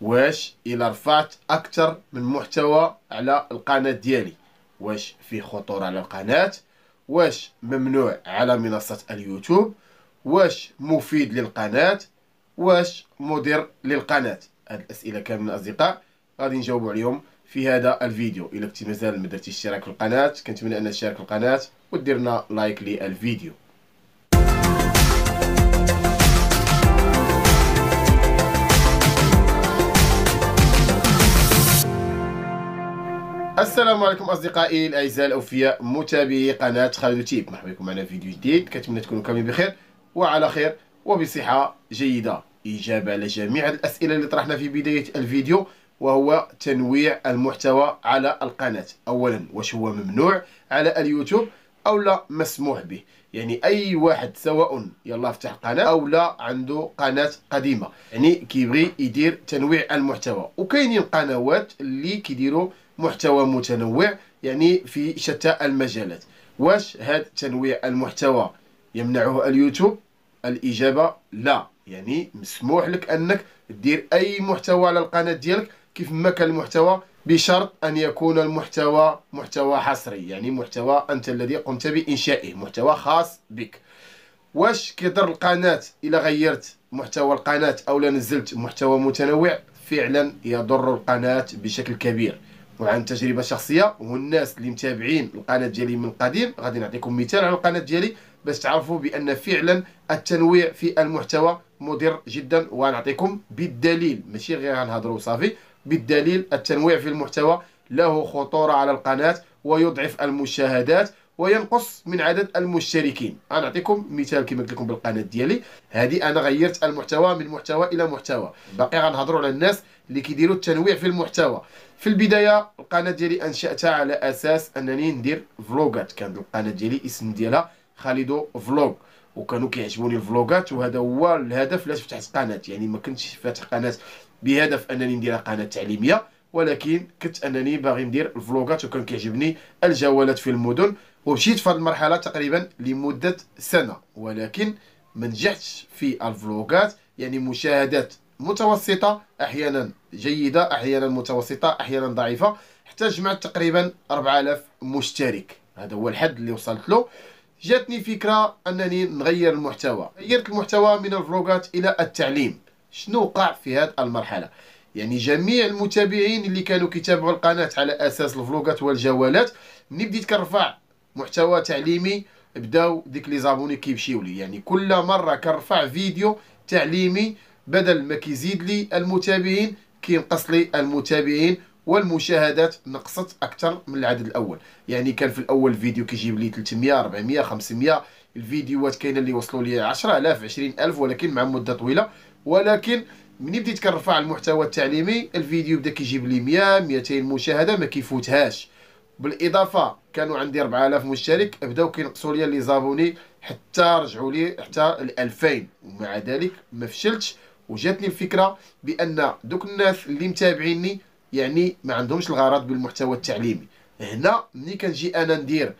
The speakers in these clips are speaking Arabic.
واش الى رفعت اكثر من محتوى على القناه ديالي واش في خطوره على القناه واش ممنوع على منصه اليوتيوب واش مفيد للقناه واش مضر للقناه هاد الاسئله كامل الاصدقاء غادي نجاوبو عليهم في هذا الفيديو الى كنتي مازال ما درتيش اشتراك في القناه كنتمنى ان تشارك القناه وديرنا لايك للفيديو السلام عليكم اصدقائي الاعزاء الاوفياء متابعي قناه خالد تيب مرحبا بكم معنا فيديو جديد كنتمنى تكونوا كاملين بخير وعلى خير وبصحه جيده اجابه على جميع الاسئله اللي طرحنا في بدايه الفيديو وهو تنويع المحتوى على القناه اولا واش هو ممنوع على اليوتيوب او لا مسموح به يعني اي واحد سواء يلا فتح قناه او لا عنده قناه قديمه يعني كيبغي يدير تنويع المحتوى وكاينين قنوات اللي كيديروا محتوى متنوع يعني في شتى المجالات واش هذا تنويع المحتوى يمنعه اليوتيوب الاجابه لا يعني مسموح لك انك دير اي محتوى على القناه ديالك كيف ما كان المحتوى بشرط أن يكون المحتوى محتوى حصري يعني محتوى أنت الذي قمت بإنشائه محتوى خاص بك واش كيضر القناة إلا غيرت محتوى القناة أو لا نزلت محتوى متنوع فعلا يضر القناة بشكل كبير وعن تجربة شخصية والناس اللي متابعين القناة ديالي من قديم غادي نعطيكم مثال على القناة ديالي باش تعرفوا بأن فعلا التنويع في المحتوى مضر جدا وغنعطيكم بالدليل ماشي غير غنهضروا صافي بالدليل التنويع في المحتوى له خطورة على القناة ويضعف المشاهدات وينقص من عدد المشتركين انا اعطيكم مثال كما قلت لكم بالقناه ديالي هذه انا غيرت المحتوى من محتوى الى محتوى باقي غنهضروا على الناس اللي كيديروا التنويع في المحتوى في البدايه القناه ديالي انشاتها على اساس انني ندير فلوغات كان القناه ديالي اسم ديالها خالدو فلوغ وكانوا كيعجبوني الفلوغات وهذا هو الهدف لاش فتحت قناه يعني ما كنتش فاتح قناه بهدف انني ندير قناه تعليميه ولكن كنت انني باغي ندير الفلوغات وكان كيعجبني الجولات في المدن ومشيت في هذه المرحله تقريبا لمده سنه ولكن ما نجحتش في الفلوغات يعني مشاهدات متوسطه احيانا جيده احيانا متوسطه احيانا ضعيفه حتى جمعت تقريبا 4000 مشترك هذا هو الحد اللي وصلت له جاتني فكره انني نغير المحتوى غيرت المحتوى من الفلوغات الى التعليم شنو وقع في هذه المرحله يعني جميع المتابعين اللي كانوا كيتابعوا القناه على اساس الفلوقات والجوالات ملي بديت كنرفع محتوى تعليمي بداو ديك لي زابوني كيمشيو لي يعني كل مره كنرفع فيديو تعليمي بدل ما كيزيد لي المتابعين كينقص لي المتابعين والمشاهدات نقصت اكثر من العدد الاول يعني كان في الاول فيديو كيجيب لي 300 400 500 الفيديوهات كاينه اللي وصلوا لي 10000 20000 ولكن مع مده طويله ولكن ملي بديت كنرفع المحتوى التعليمي الفيديو بدا كيجيب لي 100 200 مشاهده ما كيفوتهاش بالاضافه كانوا عندي 4000 مشترك بداو كينقصوا لي لي زابوني حتى رجعوا لي حتى ال 2000 ومع ذلك ما فشلتش وجاتني الفكره بان دوك الناس اللي متابعيني يعني ما عندهمش الغرض بالمحتوى التعليمي هنا ملي كنجي انا ندير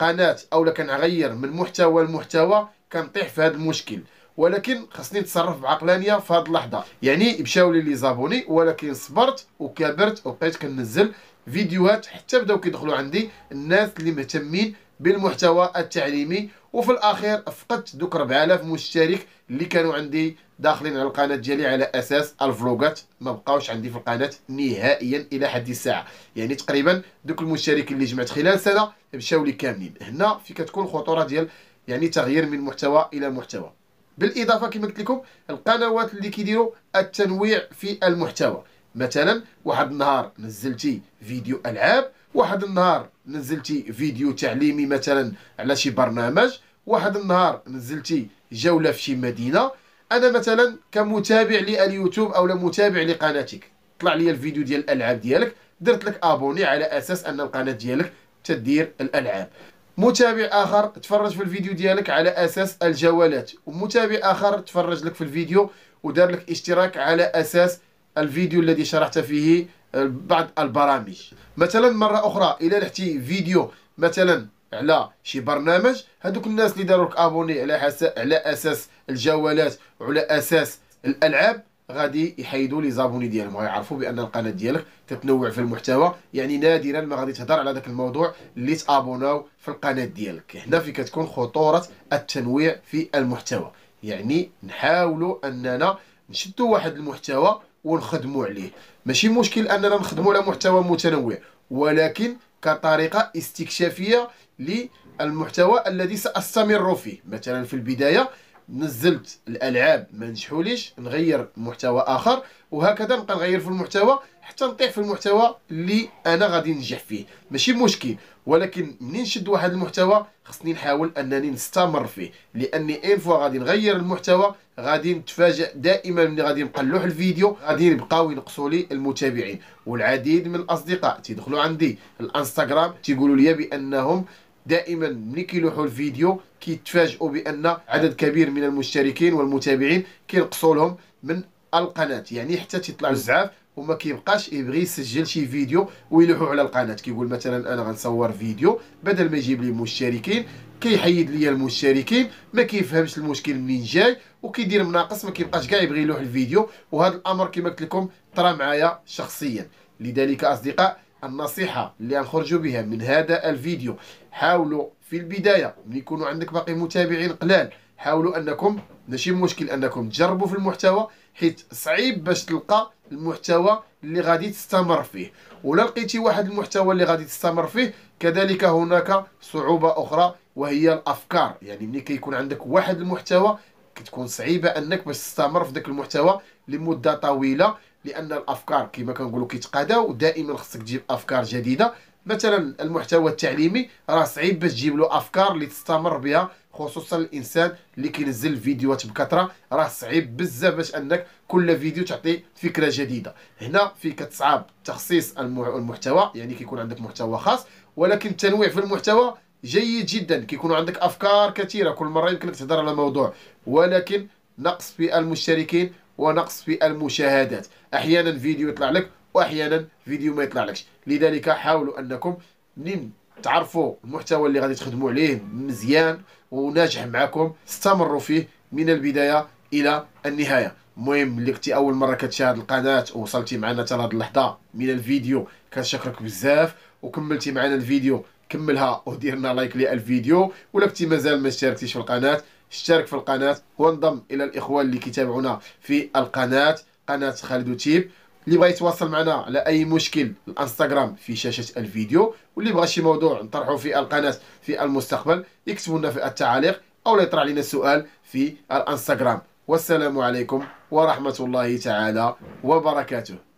قناه اولا كنغير من محتوى لمحتوى كنطيح في هذا المشكل ولكن خصني نتصرف بعقلانيه في هذه اللحظه يعني مشاو لي لي زابوني ولكن صبرت وكبرت وبقيت كنزل فيديوهات حتى بداو كيدخلوا عندي الناس اللي مهتمين بالمحتوى التعليمي وفي الاخير فقدت دوك 4000 مشترك اللي كانوا عندي داخلين على القناه ديالي على اساس الفلوغات ما بقاوش عندي في القناه نهائيا الى حد الساعه يعني تقريبا دوك المشتركين اللي جمعت خلال سنه مشاو لي كاملين هنا في كتكون الخطوره ديال يعني تغيير من محتوى الى محتوى بالاضافه كما قلت لكم القنوات اللي كيديروا التنويع في المحتوى مثلا واحد النهار نزلتي فيديو العاب واحد النهار نزلتي فيديو تعليمي مثلا على شي برنامج واحد النهار نزلتي جوله في شي مدينه انا مثلا كمتابع لليوتيوب او متابع لقناتك طلع لي الفيديو ديال الالعاب ديالك درت لك ابوني على اساس ان القناه ديالك تدير الالعاب متابع اخر تفرج في الفيديو ديالك على اساس الجوالات ومتابع اخر تفرج لك في الفيديو ودار لك اشتراك على اساس الفيديو الذي شرحت فيه آه، بعض البرامج مثلا مرة أخرى إلى لحتي فيديو مثلا على شي برنامج هذوك الناس اللي داروا لك ابوني على, على اساس الجوالات وعلى اساس الالعاب غادي يحيدوا لي زابوني ديالهم ويعرفوا بان القناه ديالك تتنوع في المحتوى يعني نادرا ما غادي تهضر على ذاك الموضوع اللي تابوناو في القناه ديالك هنا في كتكون خطوره التنويع في المحتوى يعني نحاولوا اننا نشدوا واحد المحتوى ونخدموا عليه ماشي مشكل اننا نخدموا على محتوى متنوع ولكن كطريقه استكشافيه للمحتوى الذي ساستمر فيه مثلا في البدايه نزلت الالعاب ما نجحوليش نغير محتوى اخر وهكذا نبقى نغير في المحتوى حتى نطيح في المحتوى اللي انا غادي ننجح فيه ماشي مشكل ولكن منين نشد واحد المحتوى خصني نحاول انني نستمر فيه لاني اين فوا غادي نغير المحتوى غادي نتفاجئ دائما ملي غادي نقلوح الفيديو غادي يبقاو ينقصوا لي المتابعين والعديد من الاصدقاء تيدخلوا عندي الانستغرام تيقولوا لي بانهم دائما ملي كيلوحوا الفيديو كيتفاجئوا بان عدد كبير من المشتركين والمتابعين كينقصوا لهم من القناه يعني حتى تطلع الزعاف وما كيبقاش يبغي يسجل شي فيديو ويلوحوا على القناه كيقول مثلا انا غنصور فيديو بدل ما يجيب لي مشتركين كيحيد ليا المشتركين ما كيفهمش المشكل منين جاي وكيدير مناقص ما كيبقاش كاع يبغي يلوح الفيديو وهذا الامر كما قلت لكم طرا معايا شخصيا لذلك اصدقاء النصيحة اللي غنخرجوا بها من هذا الفيديو حاولوا في البداية من يكونوا عندك باقي متابعين قلال حاولوا أنكم ماشي مشكل أنكم تجربوا في المحتوى حيت صعيب باش تلقى المحتوى اللي غادي تستمر فيه ولا لقيتي واحد المحتوى اللي غادي تستمر فيه كذلك هناك صعوبة أخرى وهي الأفكار يعني ملي كيكون عندك واحد المحتوى كتكون صعيبة أنك باش تستمر في ذاك المحتوى لمدة طويلة لان الافكار كما كنقولوا كيتقاداو دائما خصك تجيب افكار جديده مثلا المحتوى التعليمي راه صعيب باش تجيب له افكار اللي تستمر بها خصوصا الانسان اللي كينزل فيديوهات بكثره راه صعيب بزاف باش انك كل فيديو تعطي فكره جديده هنا في كتصعب تخصيص المحتوى يعني كيكون عندك محتوى خاص ولكن التنويع في المحتوى جيد جدا كيكون عندك افكار كثيره كل مره يمكنك تهضر على موضوع ولكن نقص في المشتركين ونقص في المشاهدات احيانا فيديو يطلع لك واحيانا فيديو ما يطلعلكش لذلك حاولوا انكم منين تعرفوا المحتوى اللي غادي تخدموا عليه مزيان وناجح معكم استمروا فيه من البدايه الى النهايه المهم اللي كنتي اول مره كتشاهد القناه ووصلتي معنا حتى لهاد اللحظه من الفيديو كنشكرك بزاف وكملتي معنا الفيديو كملها ودير لنا لايك للفيديو ولا كنتي مازال ما اشتركتيش في القناه اشترك في القناة وانضم إلى الإخوان اللي كيتابعونا في القناة قناة خالد وتيب اللي بغى يتواصل معنا على اي مشكل الانستغرام في شاشه الفيديو واللي بغى شي موضوع نطرحه في القناه في المستقبل يكتبوا لنا في التعليق او يطرح لنا السؤال في الانستغرام والسلام عليكم ورحمه الله تعالى وبركاته